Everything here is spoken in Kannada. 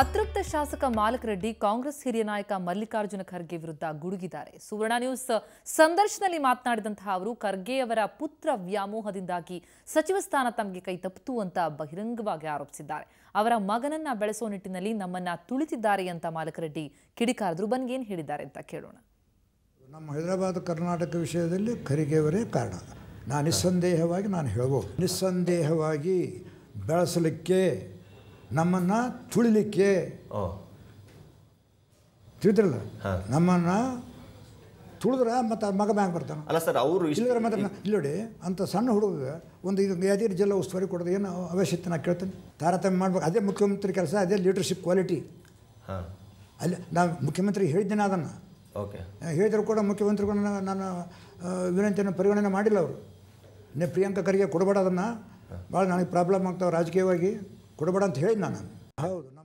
ಅತೃಪ್ತ ಶಾಸಕ ಮಾಲಕ್ ರೆಡ್ಡಿ ಕಾಂಗ್ರೆಸ್ ಹಿರಿಯ ನಾಯಕ ಮಲ್ಲಿಕಾರ್ಜುನ ಖರ್ಗೆ ವಿರುದ್ಧ ಗುಡುಗಿದ್ದಾರೆ ಸುವರ್ಣ ನ್ಯೂಸ್ ಸಂದರ್ಶನದಲ್ಲಿ ಮಾತನಾಡಿದಂತಹ ಅವರು ಖರ್ಗೆ ಅವರ ಪುತ್ರ ವ್ಯಾಮೋಹದಿಂದಾಗಿ ಸಚಿವ ಸ್ಥಾನ ತಮಗೆ ಕೈ ತಪ್ಪಿತು ಅಂತ ಬಹಿರಂಗವಾಗಿ ಆರೋಪಿಸಿದ್ದಾರೆ ಅವರ ಮಗನನ್ನ ಬೆಳೆಸೋ ನಿಟ್ಟಿನಲ್ಲಿ ನಮ್ಮನ್ನ ತುಳಿತಿದ್ದಾರೆ ಅಂತ ಮಾಲಕ್ ರೆಡ್ಡಿ ಕಿಡಿಕಾರದ್ರು ಏನ್ ಹೇಳಿದ್ದಾರೆ ಅಂತ ಕೇಳೋಣ ನಮ್ಮ ಹೈದರಾಬಾದ್ ಕರ್ನಾಟಕ ವಿಷಯದಲ್ಲಿ ಅವರೇ ಕಾರಣ ನಾನು ನಿಸ್ಸಂದೇಹವಾಗಿ ನಾನು ಹೇಳಬಹುದು ನಿಸ್ಸಂದೇಹವಾಗಿ ಬೆಳೆಸಲಿಕ್ಕೆ ನಮ್ಮನ್ನು ತುಳಿಲಿಕ್ಕೆ ತಿಳಿದ್ರಲ್ಲ ನಮ್ಮನ್ನು ತುಳಿದ್ರೆ ಮತ್ತು ಮಗ ಬ್ಯಾಂಕ್ ಬರ್ತಾನೆ ಅಲ್ಲ ಸರ್ ಅವರು ಇಲ್ಲಿದ್ರೆ ಮತ್ತೆ ಇಲ್ಲಿ ನೋಡಿ ಅಂಥ ಸಣ್ಣ ಹುಡುಗ ಒಂದು ಇದು ಯಾದಿರ್ ಜಿಲ್ಲಾ ಉಸ್ತುವಾರಿ ಕೊಡೋದು ಏನು ಅವಶ್ಯಕತೆ ನಾನು ಕೇಳ್ತೇನೆ ತಾರತಮ್ಯ ಮಾಡ್ಬೇಕು ಅದೇ ಮುಖ್ಯಮಂತ್ರಿ ಕೆಲಸ ಅದೇ ಲೀಡರ್ಶಿಪ್ ಕ್ವಾಲಿಟಿ ಅಲ್ಲಿ ನಾನು ಮುಖ್ಯಮಂತ್ರಿ ಹೇಳಿದ್ದೇನೆ ಅದನ್ನು ಓಕೆ ಹೇಳಿದ್ರು ಕೂಡ ಮುಖ್ಯಮಂತ್ರಿಗಳನ್ನ ನಾನು ವಿನಂತಿಯನ್ನು ಪರಿಗಣನೆ ಮಾಡಿಲ್ಲ ಅವರು ನೆ ಪ್ರಿಯಾಂಕಾ ಖರ್ಗೆ ಕೊಡಬೇಡ ಅದನ್ನು ಭಾಳ ನನಗೆ ಪ್ರಾಬ್ಲಮ್ ಆಗ್ತಾವೆ ರಾಜಕೀಯವಾಗಿ ಕೊಡಬೇಡ ಅಂತ ಹೇಳಿದ್ದು ನಾನು ಹೌದು